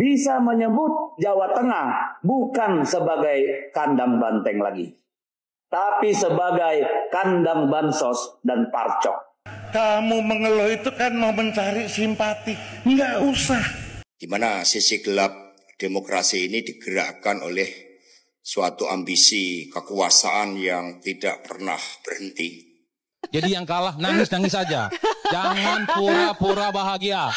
bisa menyebut Jawa Tengah bukan sebagai kandang banteng lagi, tapi sebagai kandang bansos dan parcok. Kamu mengeluh itu kan mau mencari simpati, nggak usah. Di mana sisi gelap demokrasi ini digerakkan oleh suatu ambisi kekuasaan yang tidak pernah berhenti jadi yang kalah nangis-nangis saja. Jangan pura-pura bahagia.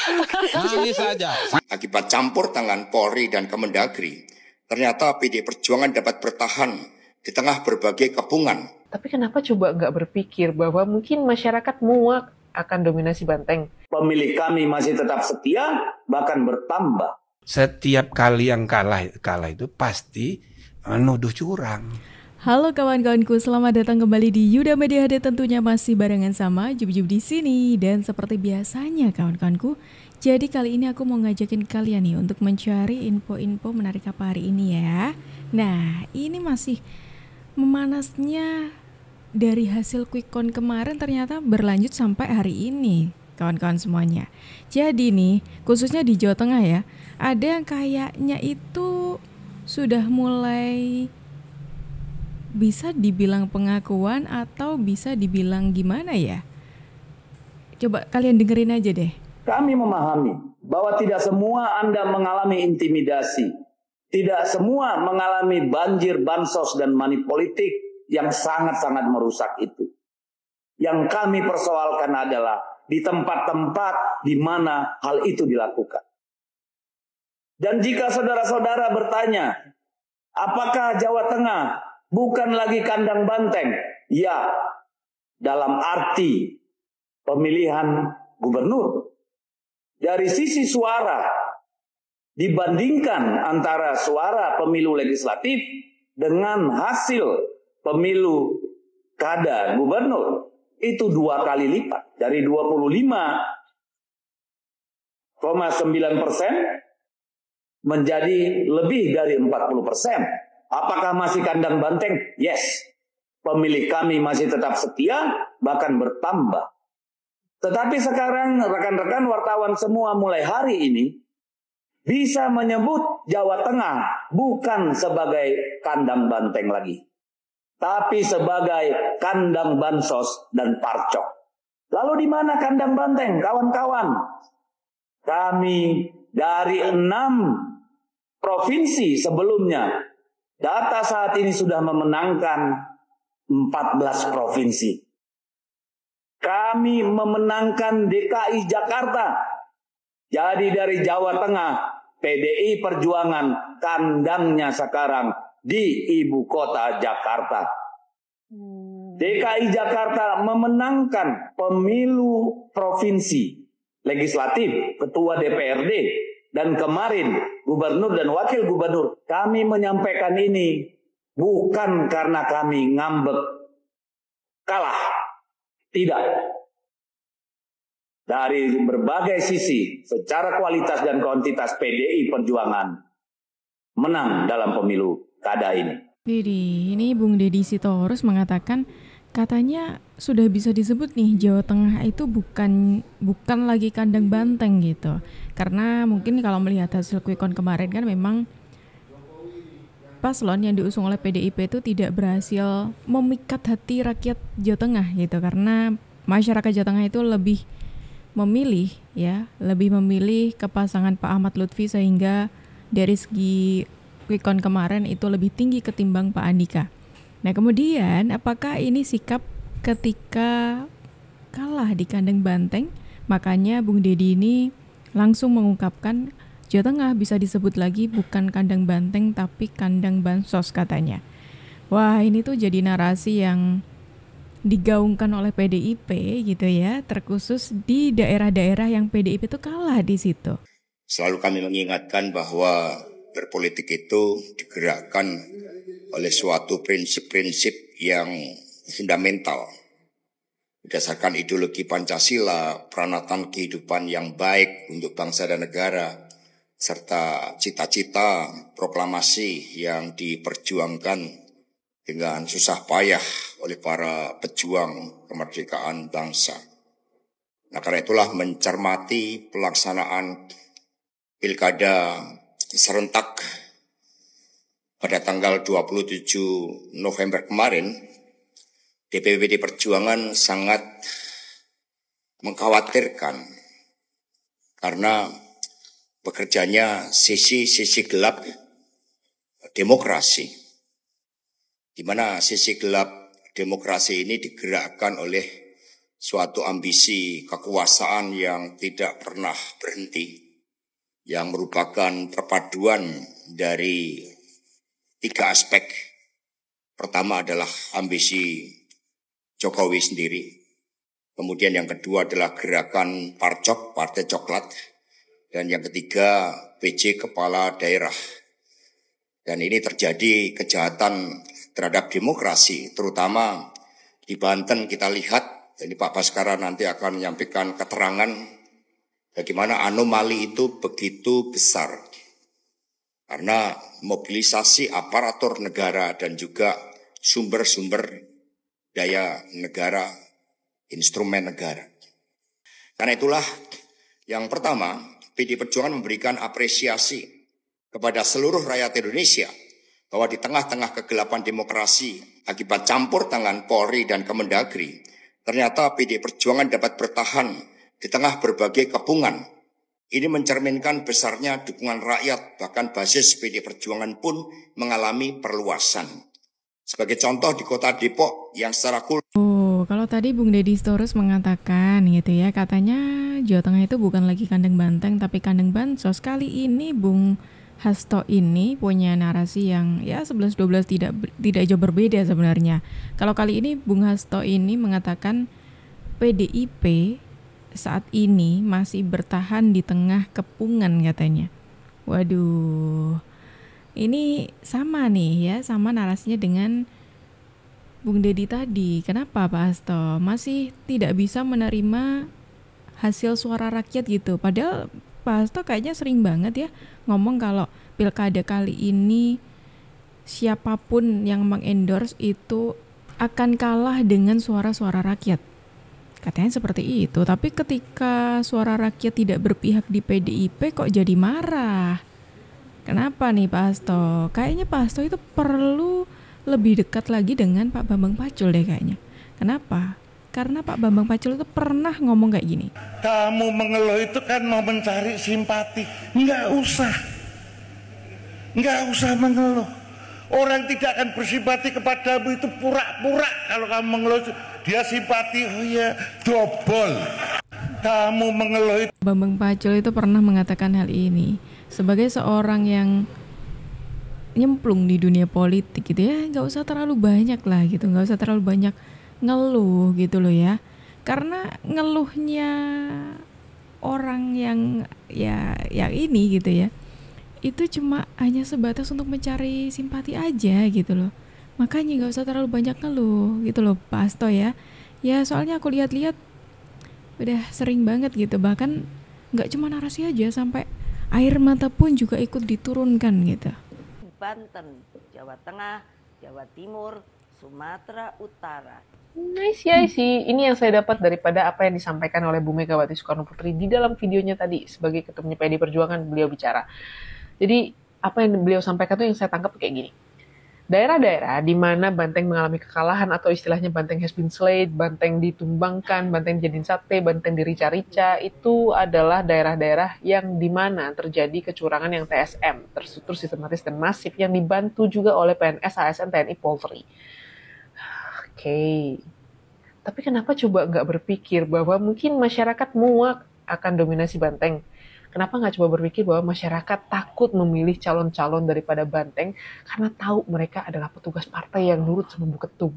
Nangis saja. Akibat campur tangan Polri dan Kemendagri, ternyata PD Perjuangan dapat bertahan di tengah berbagai kepungan. Tapi kenapa coba nggak berpikir bahwa mungkin masyarakat muak akan dominasi banteng? Pemilih kami masih tetap setia, bahkan bertambah. Setiap kali yang kalah kalah itu pasti menuduh eh, curang. Halo kawan-kawanku, selamat datang kembali di Yuda Media HD tentunya masih barengan sama Jub-Jub di sini dan seperti biasanya kawan-kawanku. Jadi kali ini aku mau ngajakin kalian nih untuk mencari info-info menarik apa hari ini ya. Nah, ini masih memanasnya dari hasil quick count kemarin ternyata berlanjut sampai hari ini kawan-kawan semuanya. Jadi nih, khususnya di Jawa Tengah ya, ada yang kayaknya itu sudah mulai bisa dibilang pengakuan atau bisa dibilang gimana ya? Coba kalian dengerin aja deh. Kami memahami bahwa tidak semua Anda mengalami intimidasi. Tidak semua mengalami banjir bansos dan money politik yang sangat-sangat merusak itu. Yang kami persoalkan adalah di tempat-tempat di mana hal itu dilakukan. Dan jika saudara-saudara bertanya, apakah Jawa Tengah bukan lagi kandang banteng. Ya, dalam arti pemilihan gubernur. Dari sisi suara, dibandingkan antara suara pemilu legislatif dengan hasil pemilu kada gubernur, itu dua kali lipat. Dari 25,9 persen menjadi lebih dari 40 persen. Apakah masih kandang banteng? Yes. Pemilik kami masih tetap setia, bahkan bertambah. Tetapi sekarang rekan-rekan wartawan semua mulai hari ini bisa menyebut Jawa Tengah bukan sebagai kandang banteng lagi. Tapi sebagai kandang bansos dan parcok. Lalu di mana kandang banteng, kawan-kawan? Kami dari enam provinsi sebelumnya Data saat ini sudah memenangkan 14 provinsi. Kami memenangkan DKI Jakarta. Jadi dari Jawa Tengah, PDI Perjuangan kandangnya sekarang di ibu kota Jakarta. Hmm. DKI Jakarta memenangkan pemilu provinsi, legislatif, ketua DPRD, dan kemarin gubernur dan wakil gubernur kami menyampaikan ini bukan karena kami ngambek kalah tidak dari berbagai sisi secara kualitas dan kuantitas PDI Perjuangan menang dalam pemilu kada ini. Jadi ini Bung Deddy Sitorus mengatakan katanya sudah bisa disebut nih Jawa Tengah itu bukan bukan lagi kandang banteng gitu. Karena mungkin kalau melihat hasil quick count kemarin kan memang paslon yang diusung oleh PDIP itu tidak berhasil memikat hati rakyat Jawa Tengah gitu karena masyarakat Jawa Tengah itu lebih memilih ya, lebih memilih ke pasangan Pak Ahmad Lutfi sehingga dari segi quick count kemarin itu lebih tinggi ketimbang Pak Andika. Nah, kemudian apakah ini sikap ketika kalah di kandang banteng? Makanya Bung Dedi ini langsung mengungkapkan Jawa Tengah bisa disebut lagi bukan kandang banteng tapi kandang bansos katanya. Wah, ini tuh jadi narasi yang digaungkan oleh PDIP gitu ya, terkhusus di daerah-daerah yang PDIP itu kalah di situ. Selalu kami mengingatkan bahwa berpolitik itu digerakkan oleh suatu prinsip-prinsip yang fundamental. Berdasarkan ideologi Pancasila, peranatan kehidupan yang baik untuk bangsa dan negara, serta cita-cita proklamasi yang diperjuangkan dengan susah payah oleh para pejuang kemerdekaan bangsa. Nah karena itulah mencermati pelaksanaan pilkada serentak pada tanggal 27 November kemarin, DPPD Perjuangan sangat mengkhawatirkan karena bekerjanya sisi-sisi gelap demokrasi. Di mana sisi gelap demokrasi ini digerakkan oleh suatu ambisi kekuasaan yang tidak pernah berhenti, yang merupakan perpaduan dari tiga aspek. Pertama adalah ambisi Jokowi sendiri. Kemudian yang kedua adalah gerakan Parcok, Partai Coklat. Dan yang ketiga PJ Kepala Daerah. Dan ini terjadi kejahatan terhadap demokrasi, terutama di Banten kita lihat, jadi Pak Baskara nanti akan menyampaikan keterangan bagaimana anomali itu begitu besar. Karena mobilisasi aparatur negara dan juga sumber-sumber daya negara, instrumen negara. Karena itulah yang pertama, PD Perjuangan memberikan apresiasi kepada seluruh rakyat Indonesia bahwa di tengah-tengah kegelapan demokrasi akibat campur tangan Polri dan Kemendagri, ternyata PD Perjuangan dapat bertahan di tengah berbagai kepungan ini mencerminkan besarnya dukungan rakyat, bahkan basis PD Perjuangan pun mengalami perluasan. Sebagai contoh di kota Depok yang secara kul Oh, kalau tadi Bung Deddy Storus mengatakan gitu ya, katanya Jawa Tengah itu bukan lagi kandang banteng tapi kandang bansos. Kali ini Bung Hasto ini punya narasi yang ya 11 12 tidak tidak jauh berbeda sebenarnya. Kalau kali ini Bung Hasto ini mengatakan PDIP saat ini masih bertahan di tengah kepungan katanya. Waduh. Ini sama nih ya, sama narasinya dengan Bung Dedi tadi. Kenapa Pak Asto masih tidak bisa menerima hasil suara rakyat gitu? Padahal Pak Asto kayaknya sering banget ya ngomong kalau pilkada kali ini siapapun yang mengendorse itu akan kalah dengan suara-suara rakyat. Katanya seperti itu, tapi ketika suara rakyat tidak berpihak di PDIP kok jadi marah. Kenapa nih Pak Hasto? Kayaknya Pak Hasto itu perlu lebih dekat lagi dengan Pak Bambang Pacul deh kayaknya. Kenapa? Karena Pak Bambang Pacul itu pernah ngomong kayak gini. Kamu mengeluh itu kan mau mencari simpati. Nggak usah. Nggak usah mengeluh. Orang tidak akan bersimpati kepadamu itu pura-pura kalau kamu mengeluh dia simpati oh ya dobol kamu mengeluh Bambang Pacul itu pernah mengatakan hal ini sebagai seorang yang nyemplung di dunia politik gitu ya nggak usah terlalu banyak lah gitu nggak usah terlalu banyak ngeluh gitu loh ya karena ngeluhnya orang yang ya yang ini gitu ya itu cuma hanya sebatas untuk mencari simpati aja gitu loh makanya nggak usah terlalu banyak ngeluh gitu loh pasto ya ya soalnya aku lihat-lihat udah sering banget gitu bahkan nggak cuma narasi aja sampai air mata pun juga ikut diturunkan gitu Banten Jawa Tengah Jawa Timur Sumatera Utara Nice ya sih, ini yang saya dapat daripada apa yang disampaikan oleh Bu Megawati Soekarno Putri di dalam videonya tadi sebagai ketumnya PD Perjuangan beliau bicara. Jadi apa yang beliau sampaikan tuh yang saya tangkap kayak gini daerah-daerah di mana banteng mengalami kekalahan atau istilahnya banteng has been slayed, banteng ditumbangkan, banteng jadiin sate, banteng dirica-rica, itu adalah daerah-daerah yang di mana terjadi kecurangan yang TSM, terstruktur sistematis dan masif yang dibantu juga oleh PNS, ASN, TNI, Polri. Oke, okay. tapi kenapa coba nggak berpikir bahwa mungkin masyarakat muak akan dominasi banteng? Kenapa nggak coba berpikir bahwa masyarakat takut memilih calon-calon daripada banteng karena tahu mereka adalah petugas partai yang nurut sama bu ketum.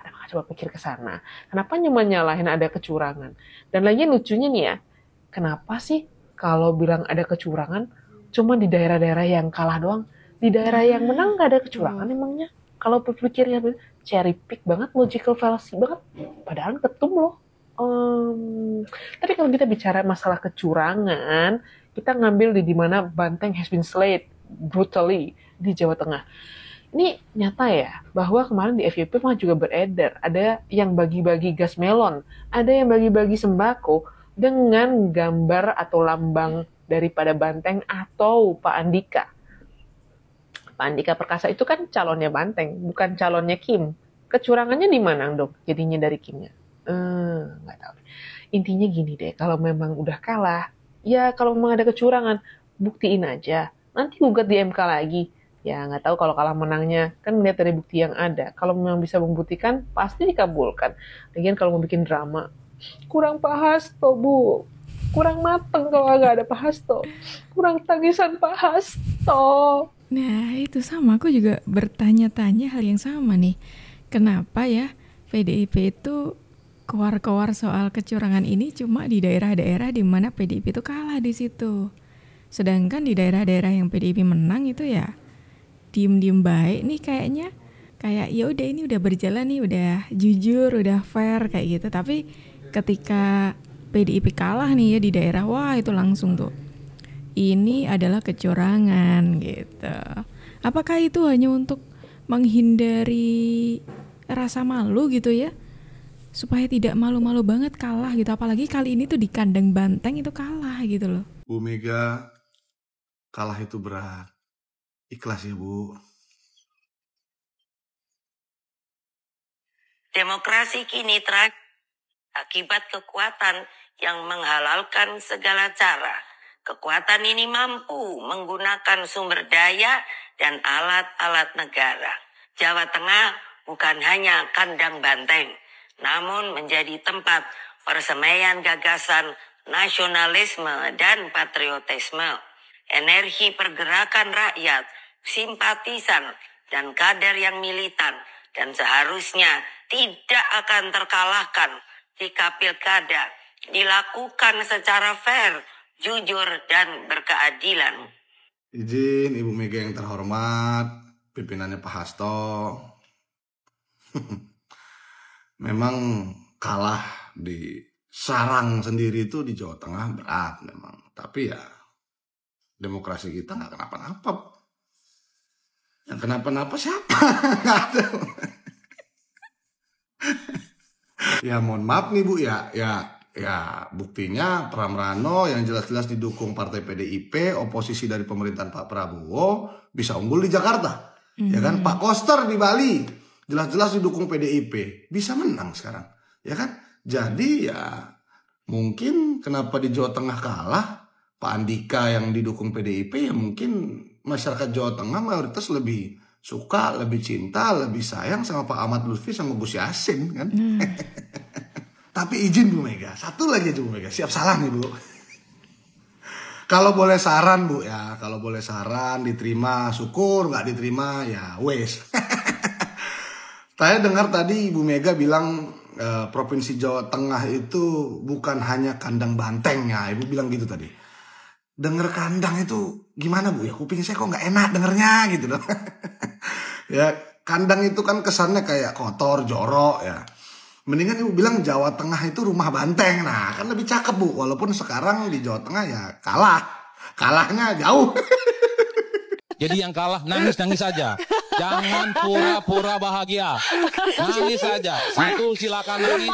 Kenapa nggak coba pikir ke sana? Kenapa nyalahin ada kecurangan? Dan lagi lucunya nih ya, kenapa sih kalau bilang ada kecurangan, cuma di daerah-daerah yang kalah doang, di daerah yang hmm. menang nggak ada kecurangan hmm. emangnya? Kalau berpikirnya cherry pick banget, logical fallacy banget, padahal ketum loh Um, tapi kalau kita bicara masalah kecurangan, kita ngambil di dimana Banteng has been slayed brutally di Jawa Tengah. Ini nyata ya, bahwa kemarin di FYP mah juga beredar, ada yang bagi-bagi gas melon, ada yang bagi-bagi sembako dengan gambar atau lambang daripada Banteng atau Pak Andika. Pak Andika Perkasa itu kan calonnya Banteng, bukan calonnya Kim. Kecurangannya di mana dong jadinya dari Kimnya? Eh, nggak gak tahu intinya gini deh kalau memang udah kalah ya kalau memang ada kecurangan buktiin aja nanti gugat di MK lagi ya nggak tahu kalau kalah menangnya kan melihat dari bukti yang ada kalau memang bisa membuktikan pasti dikabulkan lagian kalau mau bikin drama kurang Pak Hasto bu kurang mateng kalau nggak ada Pak Hasto kurang tangisan Pak Hasto nah itu sama aku juga bertanya-tanya hal yang sama nih kenapa ya PDIP itu kowar-kowar soal kecurangan ini cuma di daerah-daerah di mana PDIP itu kalah di situ. Sedangkan di daerah-daerah yang PDIP menang itu ya diem-diem baik nih kayaknya kayak ya udah ini udah berjalan nih udah jujur udah fair kayak gitu tapi ketika PDIP kalah nih ya di daerah wah itu langsung tuh ini adalah kecurangan gitu apakah itu hanya untuk menghindari rasa malu gitu ya supaya tidak malu-malu banget kalah gitu apalagi kali ini tuh di kandang banteng itu kalah gitu loh Bu Mega kalah itu berat ikhlas ya Bu Demokrasi kini terak akibat kekuatan yang menghalalkan segala cara. Kekuatan ini mampu menggunakan sumber daya dan alat-alat negara. Jawa Tengah bukan hanya kandang banteng, namun menjadi tempat persemaian gagasan nasionalisme dan patriotisme, energi pergerakan rakyat, simpatisan, dan kader yang militan, dan seharusnya tidak akan terkalahkan jika pilkada dilakukan secara fair, jujur, dan berkeadilan. Izin Ibu Mega yang terhormat, pimpinannya Pak Hasto. memang kalah di sarang sendiri itu di Jawa Tengah berat memang. Tapi ya demokrasi kita nggak kenapa-napa. Yang kenapa-napa siapa? Nggak ya mohon maaf nih Bu ya, ya ya buktinya Pramrano yang jelas-jelas didukung partai PDIP, oposisi dari pemerintahan Pak Prabowo bisa unggul di Jakarta. Mm. Ya kan hmm. Pak Koster di Bali jelas-jelas didukung PDIP bisa menang sekarang ya kan jadi ya mungkin kenapa di Jawa Tengah kalah Pak Andika yang didukung PDIP ya mungkin masyarakat Jawa Tengah mayoritas lebih suka lebih cinta lebih sayang sama Pak Ahmad Lutfi sama Gus Yasin kan hmm. tapi izin Bu Mega satu lagi aja Bu Mega siap salah nih Bu kalau boleh saran Bu ya kalau boleh saran diterima syukur nggak diterima ya wes Saya dengar tadi Ibu Mega bilang eh, provinsi Jawa Tengah itu bukan hanya kandang banteng ya, Ibu bilang gitu tadi. Dengar kandang itu gimana Bu? Ya kuping saya kok nggak enak dengernya gitu loh. ya kandang itu kan kesannya kayak kotor, jorok ya. Mendingan Ibu bilang Jawa Tengah itu rumah banteng. Nah kan lebih cakep Bu, walaupun sekarang di Jawa Tengah ya kalah. Kalahnya jauh. Jadi yang kalah nangis-nangis saja. -nangis Jangan pura-pura bahagia. Nangis saja. Satu silakan nangis.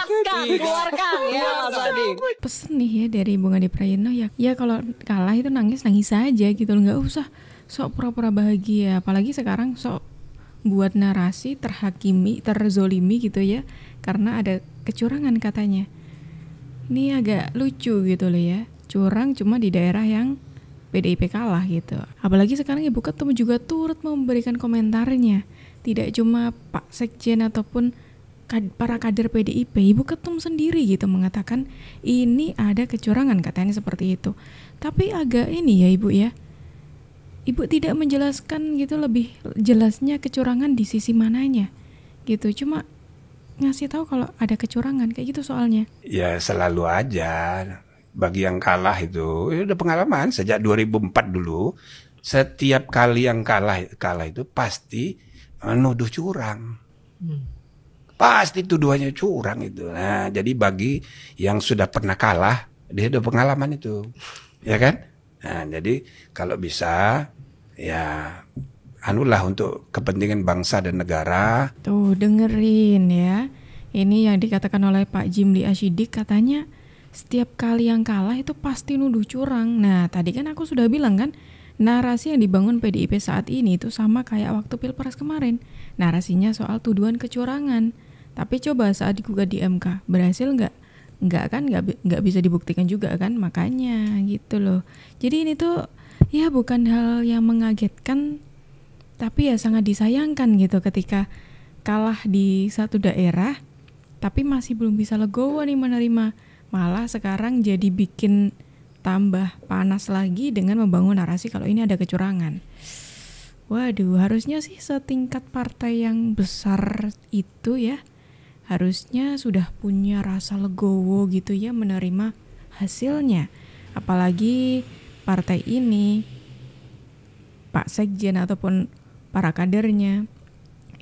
keluarkan ya Mas Adi. Pesen nih ya dari Bunga Deprayeno ya. Ya kalau kalah itu nangis nangis saja gitu loh. nggak usah sok pura-pura bahagia. Apalagi sekarang sok buat narasi terhakimi, terzolimi gitu ya. Karena ada kecurangan katanya. Ini agak lucu gitu loh ya. Curang cuma di daerah yang PDIP kalah gitu. Apalagi sekarang Ibu Ketum juga turut memberikan komentarnya. Tidak cuma Pak Sekjen ataupun para kader PDIP, Ibu Ketum sendiri gitu mengatakan ini ada kecurangan katanya seperti itu. Tapi agak ini ya Ibu ya. Ibu tidak menjelaskan gitu lebih jelasnya kecurangan di sisi mananya gitu. Cuma ngasih tahu kalau ada kecurangan kayak gitu soalnya. Ya selalu aja bagi yang kalah itu ya udah pengalaman sejak 2004 dulu setiap kali yang kalah kalah itu pasti menuduh eh, curang hmm. pasti tuduhannya curang itu nah jadi bagi yang sudah pernah kalah dia udah pengalaman itu ya kan nah jadi kalau bisa ya anulah untuk kepentingan bangsa dan negara tuh dengerin ya ini yang dikatakan oleh Pak Jimli Asyidik katanya setiap kali yang kalah itu pasti nuduh curang. Nah, tadi kan aku sudah bilang kan, narasi yang dibangun PDIP saat ini itu sama kayak waktu Pilpres kemarin. Narasinya soal tuduhan kecurangan. Tapi coba saat digugat di MK, berhasil nggak? Nggak kan, nggak, nggak bisa dibuktikan juga kan, makanya gitu loh. Jadi ini tuh ya bukan hal yang mengagetkan, tapi ya sangat disayangkan gitu ketika kalah di satu daerah, tapi masih belum bisa legowo nih menerima malah sekarang jadi bikin tambah panas lagi dengan membangun narasi kalau ini ada kecurangan. Waduh, harusnya sih setingkat partai yang besar itu ya harusnya sudah punya rasa legowo gitu ya menerima hasilnya. Apalagi partai ini Pak Sekjen ataupun para kadernya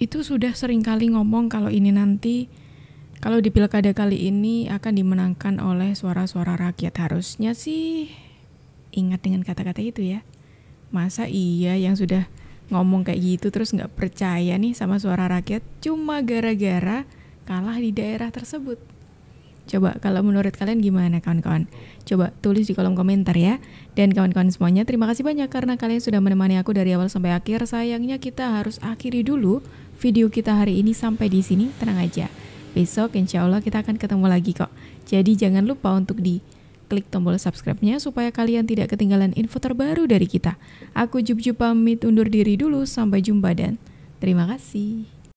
itu sudah seringkali ngomong kalau ini nanti kalau di pilkada kali ini akan dimenangkan oleh suara-suara rakyat harusnya sih ingat dengan kata-kata itu ya. Masa iya yang sudah ngomong kayak gitu terus nggak percaya nih sama suara rakyat cuma gara-gara kalah di daerah tersebut. Coba kalau menurut kalian gimana kawan-kawan? Coba tulis di kolom komentar ya. Dan kawan-kawan semuanya terima kasih banyak karena kalian sudah menemani aku dari awal sampai akhir. Sayangnya kita harus akhiri dulu video kita hari ini sampai di sini. Tenang aja Besok insya Allah kita akan ketemu lagi kok. Jadi jangan lupa untuk di klik tombol subscribe-nya supaya kalian tidak ketinggalan info terbaru dari kita. Aku Jub Jub pamit undur diri dulu, sampai jumpa dan terima kasih.